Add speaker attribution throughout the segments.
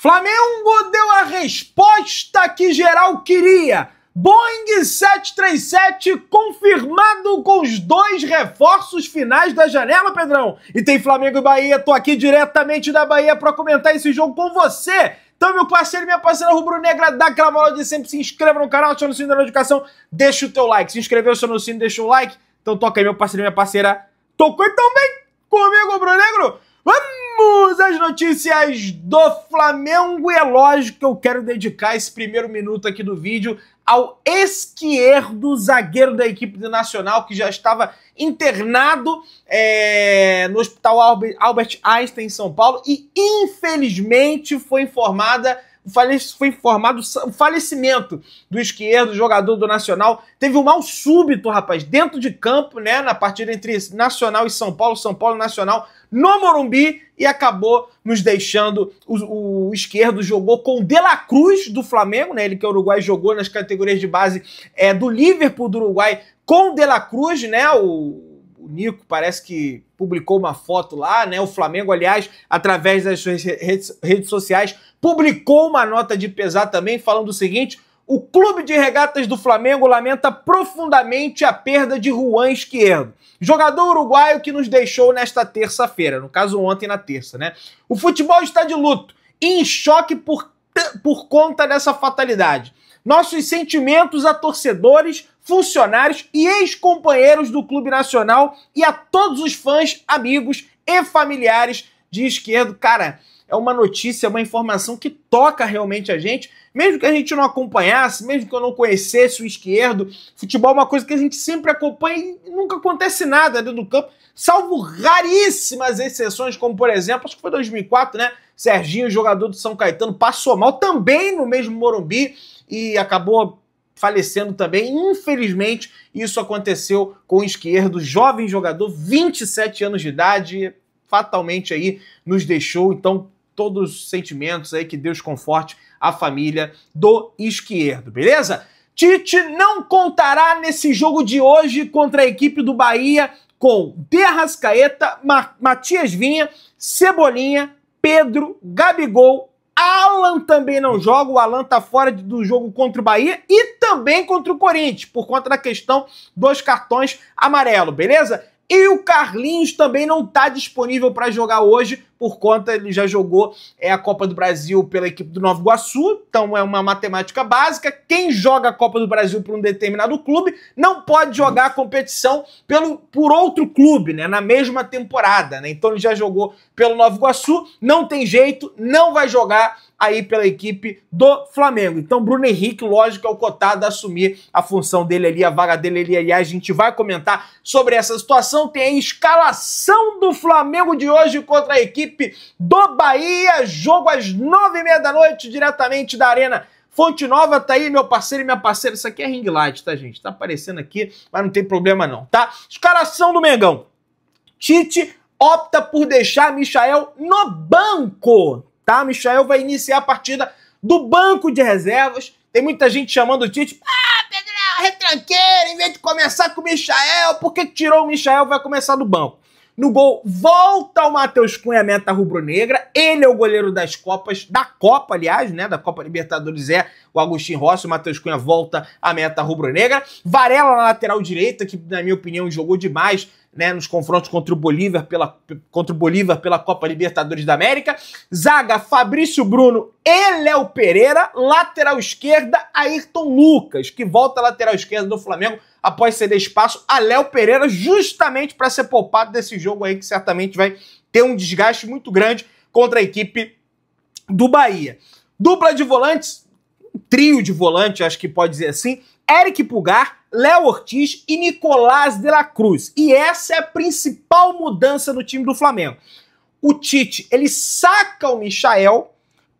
Speaker 1: Flamengo deu a resposta que geral queria. Boeing 737 confirmado com os dois reforços finais da janela, Pedrão. E tem Flamengo e Bahia. Tô aqui diretamente da Bahia para comentar esse jogo com você. Então, meu parceiro e minha parceira rubro-negra, dá aquela moral de sempre, se inscreva no canal, se o sininho da notificação, deixa o teu like. Se inscreveu, aciona o sininho, deixa o like. Então toca aí, meu parceiro e minha parceira. Tocou então bem comigo, rubro-negro? Vamos! Vamos às notícias do Flamengo e é lógico que eu quero dedicar esse primeiro minuto aqui do vídeo ao esquerdo zagueiro da equipe do Nacional que já estava internado é, no Hospital Albert Einstein em São Paulo e infelizmente foi informada foi informado o falecimento do esquerdo, jogador do Nacional. Teve um mal súbito, rapaz, dentro de campo, né? Na partida entre Nacional e São Paulo, São Paulo Nacional, no Morumbi, e acabou nos deixando. O, o esquerdo jogou com o De La Cruz do Flamengo, né? Ele que é Uruguai, jogou nas categorias de base é, do Liverpool do Uruguai com o De La Cruz, né? O, o Nico parece que publicou uma foto lá, né? O Flamengo, aliás, através das suas redes sociais, publicou uma nota de pesar também falando o seguinte: o Clube de Regatas do Flamengo lamenta profundamente a perda de Juan Esquerdo, jogador uruguaio que nos deixou nesta terça-feira, no caso ontem na terça, né? O futebol está de luto e em choque por, por conta dessa fatalidade. Nossos sentimentos a torcedores, funcionários e ex-companheiros do Clube Nacional e a todos os fãs, amigos e familiares de esquerdo. Cara, é uma notícia, é uma informação que toca realmente a gente, mesmo que a gente não acompanhasse, mesmo que eu não conhecesse o esquerdo. Futebol é uma coisa que a gente sempre acompanha e nunca acontece nada dentro do campo, salvo raríssimas exceções, como por exemplo, acho que foi 2004, né? Serginho, jogador do São Caetano, passou mal também no mesmo Morumbi e acabou falecendo também. Infelizmente, isso aconteceu com o esquerdo, jovem jogador, 27 anos de idade, fatalmente aí nos deixou. Então, todos os sentimentos aí, que Deus conforte a família do esquerdo, beleza? Tite não contará nesse jogo de hoje contra a equipe do Bahia com Derrascaeta, Ma Matias Vinha, Cebolinha, Pedro, Gabigol, Alan também não joga, o Alan tá fora do jogo contra o Bahia e também contra o Corinthians, por conta da questão dos cartões amarelo, beleza? E o Carlinhos também não tá disponível para jogar hoje por conta, ele já jogou é, a Copa do Brasil pela equipe do Nova Iguaçu, então é uma matemática básica. Quem joga a Copa do Brasil para um determinado clube não pode jogar a competição pelo, por outro clube, né? Na mesma temporada, né? Então ele já jogou pelo Nova Iguaçu, não tem jeito, não vai jogar aí pela equipe do Flamengo. Então, Bruno Henrique, lógico, é o cotado a assumir a função dele ali, a vaga dele ali. Aliás, a gente vai comentar sobre essa situação. Tem a escalação do Flamengo de hoje contra a equipe equipe do Bahia. Jogo às nove e meia da noite, diretamente da Arena. Fonte Nova tá aí, meu parceiro e minha parceira. Isso aqui é ring light, tá, gente? Tá aparecendo aqui, mas não tem problema não, tá? Escalação do Mengão. Tite opta por deixar Michael no banco, tá? Michael vai iniciar a partida do banco de reservas. Tem muita gente chamando o Tite. Ah, Pedrão, retranqueiro, em vez de começar com o Michael, por que tirou o Michael vai começar do banco? No gol, volta o Matheus Cunha, meta rubro-negra. Ele é o goleiro das Copas, da Copa, aliás, né? Da Copa Libertadores é o Agostinho Rossi. O Matheus Cunha volta a meta rubro-negra. Varela na lateral direita, que na minha opinião jogou demais né, nos confrontos contra o Bolívar pela, contra o Bolívar pela Copa Libertadores da América. Zaga, Fabrício Bruno e Léo Pereira. Lateral esquerda, Ayrton Lucas, que volta à lateral esquerda do Flamengo após ceder espaço a Léo Pereira, justamente para ser poupado desse jogo aí, que certamente vai ter um desgaste muito grande contra a equipe do Bahia. Dupla de volantes, trio de volante, acho que pode dizer assim, Eric Pugar, Léo Ortiz e Nicolás de la Cruz. E essa é a principal mudança no time do Flamengo. O Tite, ele saca o Michael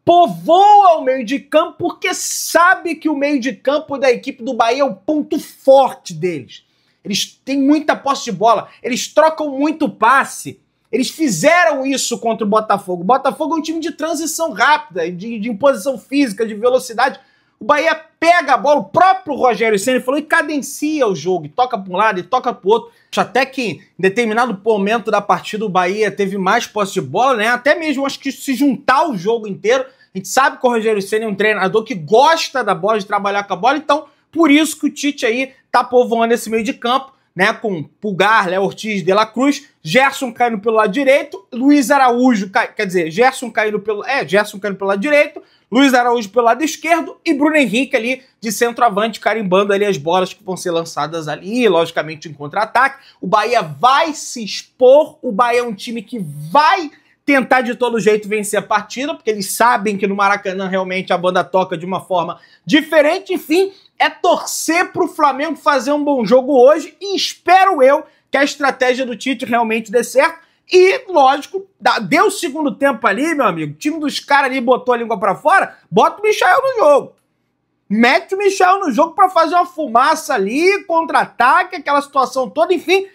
Speaker 1: povoa o meio de campo porque sabe que o meio de campo da equipe do Bahia é o ponto forte deles. Eles têm muita posse de bola, eles trocam muito passe. Eles fizeram isso contra o Botafogo. O Botafogo é um time de transição rápida, de, de imposição física, de velocidade. O Bahia pega a bola, o próprio Rogério Senna falou, e cadencia o jogo, e toca para um lado e toca para o outro. Até que em determinado momento da partida o Bahia teve mais posse de bola, né? Até mesmo acho que se juntar o jogo inteiro, gente sabe que o Rogério Senna é um treinador que gosta da bola, de trabalhar com a bola, então por isso que o Tite aí tá povoando esse meio de campo, né? Com Pulgar, Léo Ortiz, De La Cruz, Gerson caindo pelo lado direito, Luiz Araújo, cai, quer dizer, Gerson caindo pelo. É, Gerson caindo pelo lado direito, Luiz Araújo pelo lado esquerdo e Bruno Henrique ali de centroavante, carimbando ali as bolas que vão ser lançadas ali, logicamente em contra-ataque. O Bahia vai se expor, o Bahia é um time que vai tentar de todo jeito vencer a partida, porque eles sabem que no Maracanã realmente a banda toca de uma forma diferente. Enfim, é torcer para o Flamengo fazer um bom jogo hoje e espero eu que a estratégia do Tite realmente dê certo. E, lógico, deu o segundo tempo ali, meu amigo. O time dos caras ali botou a língua para fora, bota o Michel no jogo. Mete o Michel no jogo para fazer uma fumaça ali, contra-ataque, aquela situação toda, enfim.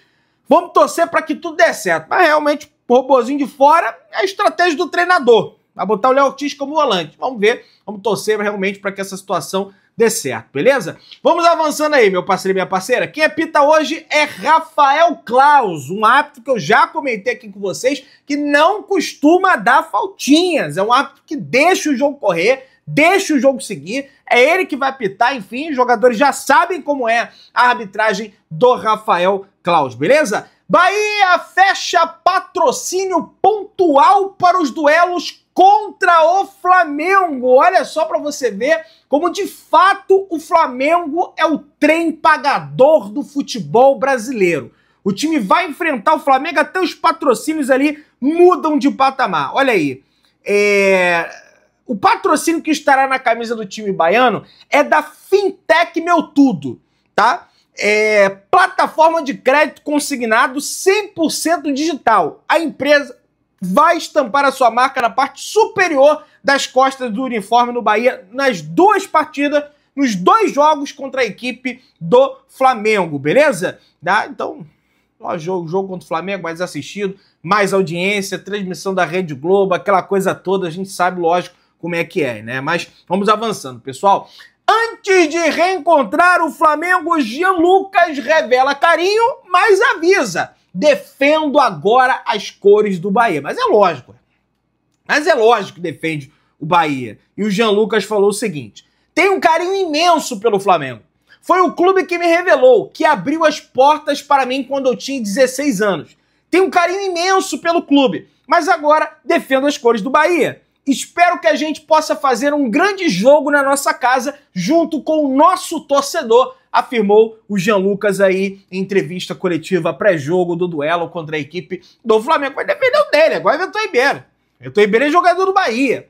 Speaker 1: Vamos torcer para que tudo dê certo. Mas realmente o robôzinho de fora, é a estratégia do treinador. Vai botar o Léo Ortiz como volante. Vamos ver, vamos torcer realmente para que essa situação dê certo, beleza? Vamos avançando aí, meu parceiro e minha parceira. Quem apita hoje é Rafael Claus, um árbitro que eu já comentei aqui com vocês, que não costuma dar faltinhas. É um árbitro que deixa o jogo correr, deixa o jogo seguir, é ele que vai apitar, enfim, os jogadores já sabem como é a arbitragem do Rafael Claus, beleza? Bahia fecha patrocínio pontual para os duelos contra o Flamengo. Olha só para você ver como de fato o Flamengo é o trem pagador do futebol brasileiro. O time vai enfrentar o Flamengo, até os patrocínios ali mudam de patamar. Olha aí. É... O patrocínio que estará na camisa do time baiano é da Fintech Meu Tudo, tá? é, plataforma de crédito consignado 100% digital. A empresa vai estampar a sua marca na parte superior das costas do uniforme no Bahia nas duas partidas, nos dois jogos contra a equipe do Flamengo, beleza? dá Então, ó, jogo, jogo contra o Flamengo mais assistido, mais audiência, transmissão da Rede Globo, aquela coisa toda, a gente sabe, lógico, como é que é, né? Mas vamos avançando, pessoal. Antes de reencontrar o Flamengo, Jean Lucas revela carinho, mas avisa: defendo agora as cores do Bahia. Mas é lógico. Né? Mas é lógico que defende o Bahia. E o Jean Lucas falou o seguinte: tem um carinho imenso pelo Flamengo. Foi o clube que me revelou, que abriu as portas para mim quando eu tinha 16 anos. Tem um carinho imenso pelo clube, mas agora defendo as cores do Bahia. Espero que a gente possa fazer um grande jogo na nossa casa junto com o nosso torcedor, afirmou o Jean Lucas aí em entrevista coletiva pré-jogo do duelo contra a equipe do Flamengo. Mas dependeu dele, agora é Vitor eu Vitor Ribeiro é jogador do Bahia,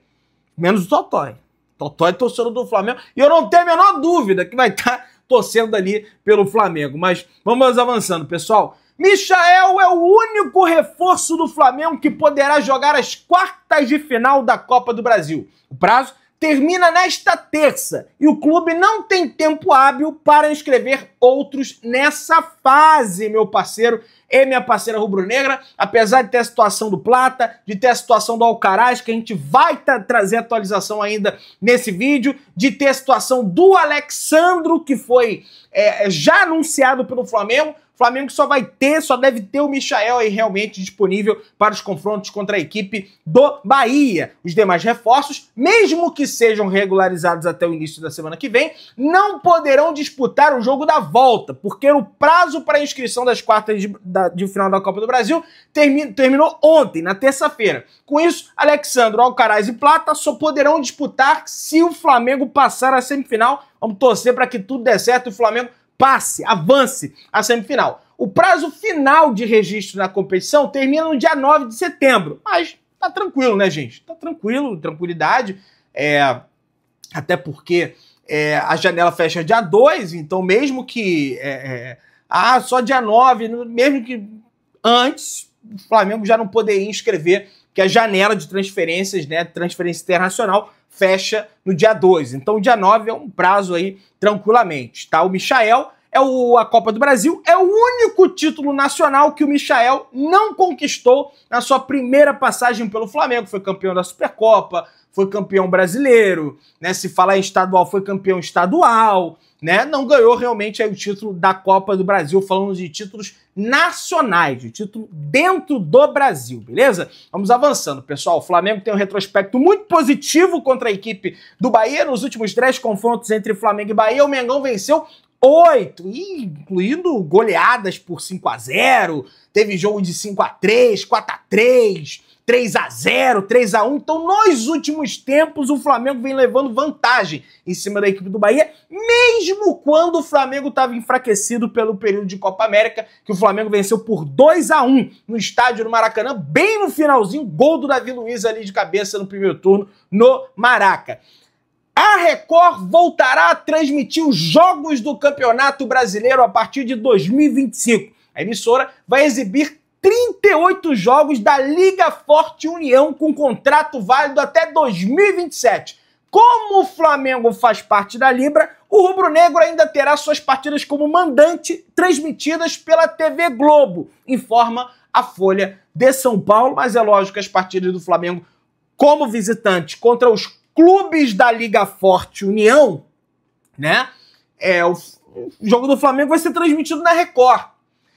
Speaker 1: menos o Totói. Totói torcedor do Flamengo e eu não tenho a menor dúvida que vai estar tá torcendo ali pelo Flamengo. Mas vamos avançando, pessoal. Michael é o único reforço do Flamengo que poderá jogar as quartas de final da Copa do Brasil. O prazo termina nesta terça e o clube não tem tempo hábil para inscrever outros nessa fase, meu parceiro e minha parceira rubro-negra. Apesar de ter a situação do Plata, de ter a situação do Alcaraz, que a gente vai tra trazer atualização ainda nesse vídeo, de ter a situação do Alexandro, que foi é, já anunciado pelo Flamengo, o Flamengo só vai ter, só deve ter o Michael aí realmente disponível para os confrontos contra a equipe do Bahia. Os demais reforços, mesmo que sejam regularizados até o início da semana que vem, não poderão disputar o jogo da volta, porque o prazo para inscrição das quartas de, da, de final da Copa do Brasil termi, terminou ontem, na terça-feira. Com isso, Alexandre, Alcaraz e Plata só poderão disputar se o Flamengo passar a semifinal. Vamos torcer para que tudo dê certo e o Flamengo passe, avance à semifinal. O prazo final de registro na competição termina no dia 9 de setembro, mas tá tranquilo, né, gente? Tá tranquilo, tranquilidade. É, até porque é, a janela fecha dia 2, então mesmo que. É, é ah, só dia 9, mesmo que antes, o Flamengo já não poderia inscrever, que a é janela de transferências, né, transferência internacional, fecha no dia 2. Então, dia 9 é um prazo aí tranquilamente, tá? O Michael é o, a Copa do Brasil, é o único título nacional que o Michael não conquistou na sua primeira passagem pelo Flamengo. Foi campeão da Supercopa, foi campeão brasileiro, né? Se falar em estadual, foi campeão estadual, né? Não ganhou realmente o título da Copa do Brasil, falando de títulos nacionais, de título dentro do Brasil, beleza? Vamos avançando, pessoal. O Flamengo tem um retrospecto muito positivo contra a equipe do Bahia. Nos últimos três confrontos entre Flamengo e Bahia, o Mengão venceu 8, incluindo goleadas por 5 a 0 teve jogo de 5 a 3 4 a 3 3 a 0 3 a 1 Então, nos últimos tempos, o Flamengo vem levando vantagem em cima da equipe do Bahia, mesmo quando o Flamengo estava enfraquecido pelo período de Copa América, que o Flamengo venceu por 2 a 1 no estádio do Maracanã, bem no finalzinho, gol do Davi Luiz ali de cabeça no primeiro turno no Maraca. A Record voltará a transmitir os jogos do Campeonato Brasileiro a partir de 2025. A emissora vai exibir 38 jogos da Liga Forte União com contrato válido até 2027. Como o Flamengo faz parte da Libra, o Rubro Negro ainda terá suas partidas como mandante transmitidas pela TV Globo, informa a Folha de São Paulo. Mas é lógico que as partidas do Flamengo como visitante contra os clubes da Liga Forte União, né? É, o, o jogo do Flamengo vai ser transmitido na Record.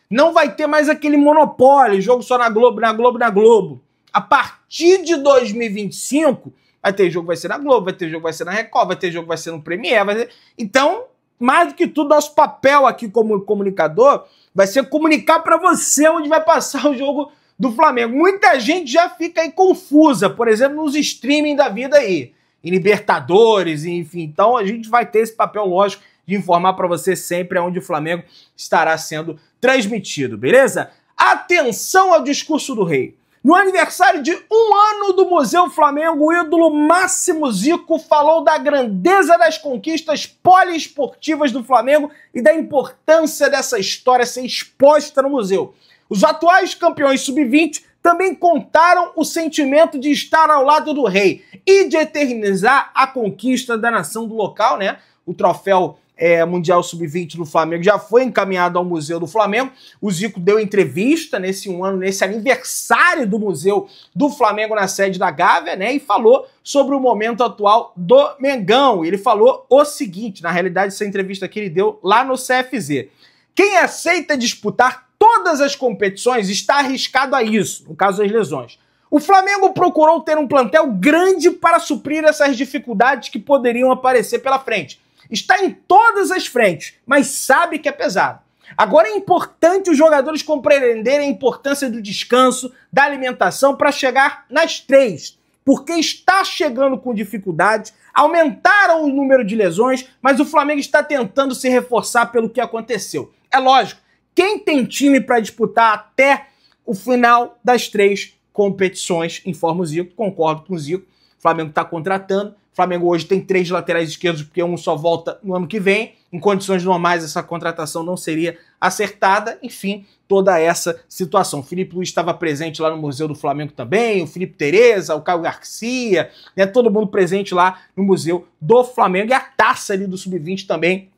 Speaker 1: Não vai ter mais aquele monopólio, jogo só na Globo, na Globo, na Globo. A partir de 2025, vai ter jogo vai ser na Globo, vai ter jogo vai ser na Record, vai ter jogo vai ser no Premier, vai ter... Então, mais do que tudo, nosso papel aqui como comunicador vai ser comunicar para você onde vai passar o jogo do Flamengo. Muita gente já fica aí confusa, por exemplo, nos streaming da vida aí em Libertadores, enfim. Então a gente vai ter esse papel lógico de informar para você sempre onde o Flamengo estará sendo transmitido, beleza? Atenção ao discurso do rei. No aniversário de um ano do Museu Flamengo, o ídolo Máximo Zico falou da grandeza das conquistas poliesportivas do Flamengo e da importância dessa história ser exposta no museu. Os atuais campeões sub-20 também contaram o sentimento de estar ao lado do rei e de eternizar a conquista da nação do local, né? O troféu é, Mundial Sub-20 do Flamengo já foi encaminhado ao Museu do Flamengo. O Zico deu entrevista nesse um ano, nesse aniversário do Museu do Flamengo na sede da Gávea, né? E falou sobre o momento atual do Mengão. Ele falou o seguinte: na realidade, essa entrevista que ele deu lá no CFZ. Quem aceita disputar todas as competições está arriscado a isso, no caso das lesões. O Flamengo procurou ter um plantel grande para suprir essas dificuldades que poderiam aparecer pela frente. Está em todas as frentes, mas sabe que é pesado. Agora é importante os jogadores compreenderem a importância do descanso, da alimentação para chegar nas três, porque está chegando com dificuldades, aumentaram o número de lesões, mas o Flamengo está tentando se reforçar pelo que aconteceu. É lógico, quem tem time para disputar até o final das três competições, informa o Zico, concordo com o Zico. O Flamengo está contratando. O Flamengo hoje tem três laterais esquerdos, porque um só volta no ano que vem. Em condições normais, essa contratação não seria acertada. Enfim, toda essa situação. O Felipe Luiz estava presente lá no Museu do Flamengo também, o Felipe Tereza, o Caio Garcia, né, todo mundo presente lá no Museu do Flamengo. E a taça ali do Sub-20 também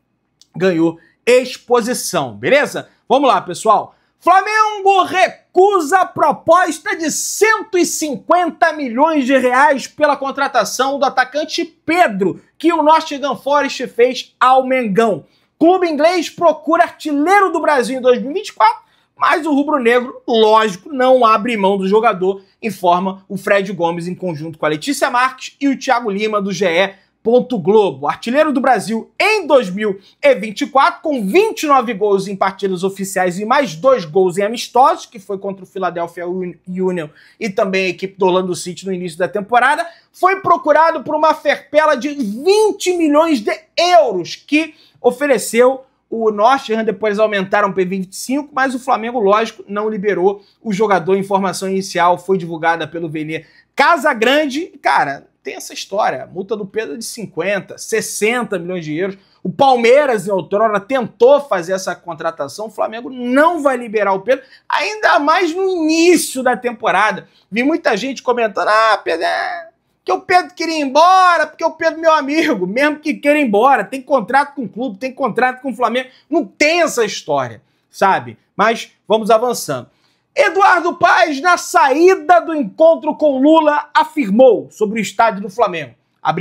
Speaker 1: ganhou exposição, beleza? Vamos lá, pessoal. Flamengo recusa a proposta de 150 milhões de reais pela contratação do atacante Pedro, que o Nottingham Forest fez ao Mengão. Clube inglês procura artilheiro do Brasil em 2024, mas o rubro-negro, lógico, não abre mão do jogador, informa o Fred Gomes em conjunto com a Letícia Marques e o Thiago Lima do GE Ponto Globo, artilheiro do Brasil em 2024, com 29 gols em partidas oficiais e mais dois gols em amistosos, que foi contra o Philadelphia Union e também a equipe do Orlando City no início da temporada, foi procurado por uma ferpela de 20 milhões de euros, que ofereceu o Norte, depois aumentaram para 25, mas o Flamengo, lógico, não liberou o jogador. Informação inicial foi divulgada pelo Vene Casa Grande. Cara, tem essa história. A multa do Pedro é de 50, 60 milhões de euros. O Palmeiras, em outrora, tentou fazer essa contratação. O Flamengo não vai liberar o Pedro, ainda mais no início da temporada. Vi muita gente comentando: ah, Pedro. É... Que o Pedro queria ir embora, porque o Pedro, é meu amigo, mesmo que queira ir embora, tem contrato com o clube, tem contrato com o Flamengo, não tem essa história, sabe? Mas vamos avançando. Eduardo Paes, na saída do encontro com Lula, afirmou sobre o estádio do Flamengo,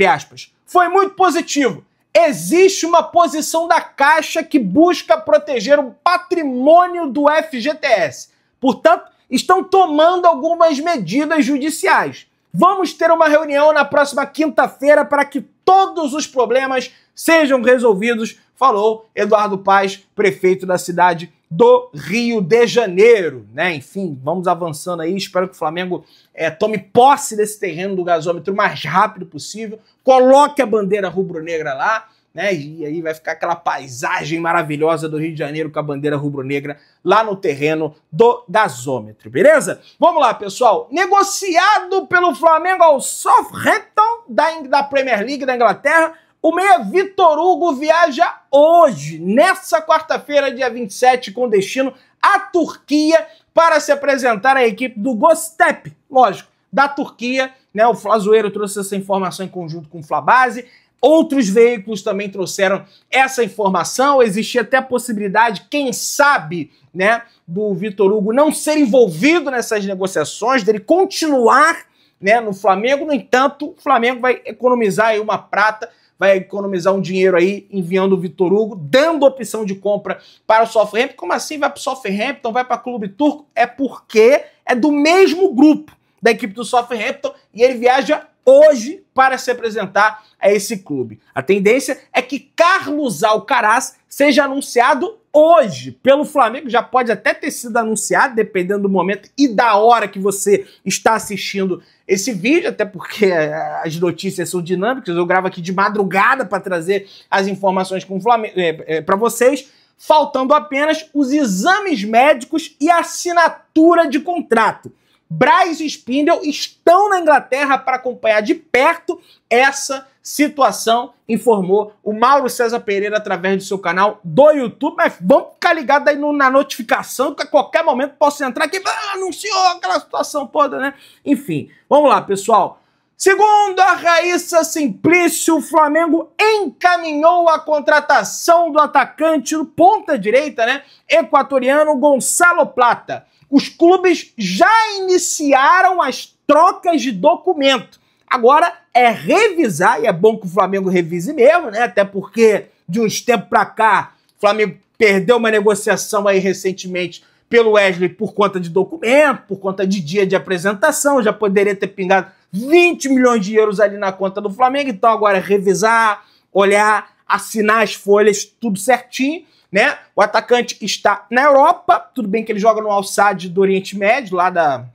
Speaker 1: aspas, foi muito positivo. Existe uma posição da Caixa que busca proteger o patrimônio do FGTS. Portanto, estão tomando algumas medidas judiciais. Vamos ter uma reunião na próxima quinta-feira para que todos os problemas sejam resolvidos falou Eduardo Paz, prefeito da cidade do Rio de Janeiro, né? Enfim, vamos avançando aí. Espero que o Flamengo é, tome posse desse terreno do gasômetro o mais rápido possível, coloque a bandeira rubro-negra lá, né? E aí vai ficar aquela paisagem maravilhosa do Rio de Janeiro com a bandeira rubro-negra lá no terreno do gasômetro, beleza? Vamos lá, pessoal. Negociado pelo Flamengo ao Southampton da, da Premier League da Inglaterra o meia Vitor Hugo viaja hoje, nessa quarta-feira, dia 27, com destino à Turquia para se apresentar à equipe do Gostep, lógico, da Turquia. Né? O Flazoeiro trouxe essa informação em conjunto com o Flabase. Outros veículos também trouxeram essa informação. Existia até a possibilidade, quem sabe, né, do Vitor Hugo não ser envolvido nessas negociações, dele continuar né, no Flamengo. No entanto, o Flamengo vai economizar aí uma prata vai economizar um dinheiro aí enviando o Vitor Hugo, dando opção de compra para o Southampton. Como assim vai para o Southampton, vai para o clube turco? É porque é do mesmo grupo da equipe do Southampton e ele viaja hoje para se apresentar a esse clube. A tendência é que Carlos Alcaraz seja anunciado hoje pelo Flamengo, já pode até ter sido anunciado, dependendo do momento e da hora que você está assistindo esse vídeo, até porque é, as notícias são dinâmicas. Eu gravo aqui de madrugada para trazer as informações com é, é, para vocês, faltando apenas os exames médicos e assinatura de contrato. Braz e Spindle estão na Inglaterra para acompanhar de perto essa situação, informou o Mauro César Pereira através do seu canal do YouTube. Mas vamos ficar ligado aí no, na notificação, que a qualquer momento posso entrar aqui, ah, anunciou aquela situação toda, né? Enfim, vamos lá, pessoal. Segundo a Raíssa Simplício, o Flamengo encaminhou a contratação do atacante do ponta direita, né? Equatoriano Gonçalo Plata os clubes já iniciaram as trocas de documento. Agora é revisar, e é bom que o Flamengo revise mesmo, né? Até porque de uns tempos para cá, o Flamengo perdeu uma negociação aí recentemente pelo Wesley por conta de documento, por conta de dia de apresentação, já poderia ter pingado 20 milhões de euros ali na conta do Flamengo, então agora é revisar, olhar assinar as folhas tudo certinho, né? O atacante está na Europa, tudo bem que ele joga no Al Sadd do Oriente Médio, lá da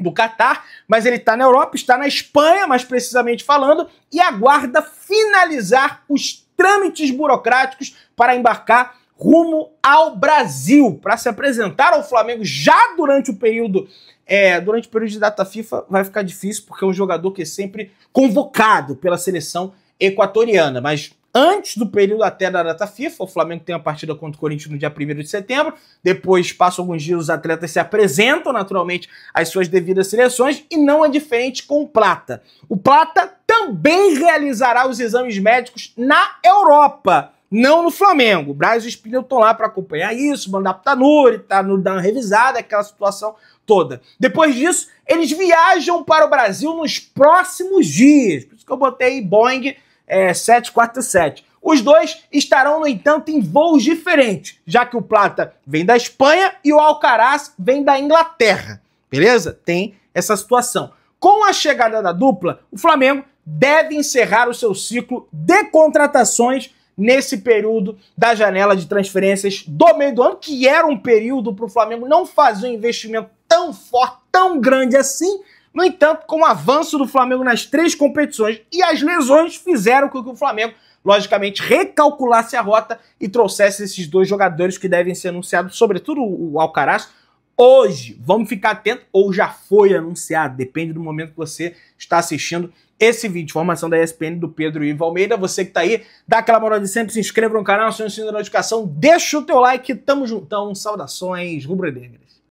Speaker 1: do Catar, mas ele está na Europa, está na Espanha, mais precisamente falando, e aguarda finalizar os trâmites burocráticos para embarcar rumo ao Brasil para se apresentar ao Flamengo já durante o período é, durante o período de data FIFA vai ficar difícil porque é um jogador que é sempre convocado pela seleção equatoriana, mas antes do período até da data FIFA. O Flamengo tem a partida contra o Corinthians no dia 1 de setembro. Depois, passam alguns dias, os atletas se apresentam naturalmente às suas devidas seleções e não é diferente com o Plata. O Plata também realizará os exames médicos na Europa. Não no Flamengo. O Braz e o Espírito estão lá para acompanhar isso, mandar para o Tanuri, tá no, dar uma revisada, aquela situação toda. Depois disso, eles viajam para o Brasil nos próximos dias. Por isso que eu botei Boeing é, 747. Os dois estarão, no entanto, em voos diferentes, já que o Plata vem da Espanha e o Alcaraz vem da Inglaterra. Beleza? Tem essa situação. Com a chegada da dupla, o Flamengo deve encerrar o seu ciclo de contratações nesse período da janela de transferências do meio do ano, que era um período para o Flamengo não fazer um investimento tão forte, tão grande assim, no entanto, com o avanço do Flamengo nas três competições e as lesões fizeram com que o Flamengo, logicamente, recalculasse a rota e trouxesse esses dois jogadores que devem ser anunciados, sobretudo o Alcaraz, hoje. Vamos ficar atento, ou já foi anunciado, depende do momento que você está assistindo esse vídeo. Formação da ESPN do Pedro Ivo Almeida. Você que está aí, dá aquela moral de sempre, se inscreva no canal, aciona o sininho da notificação, deixa o teu like, tamo juntão, saudações, rubro negro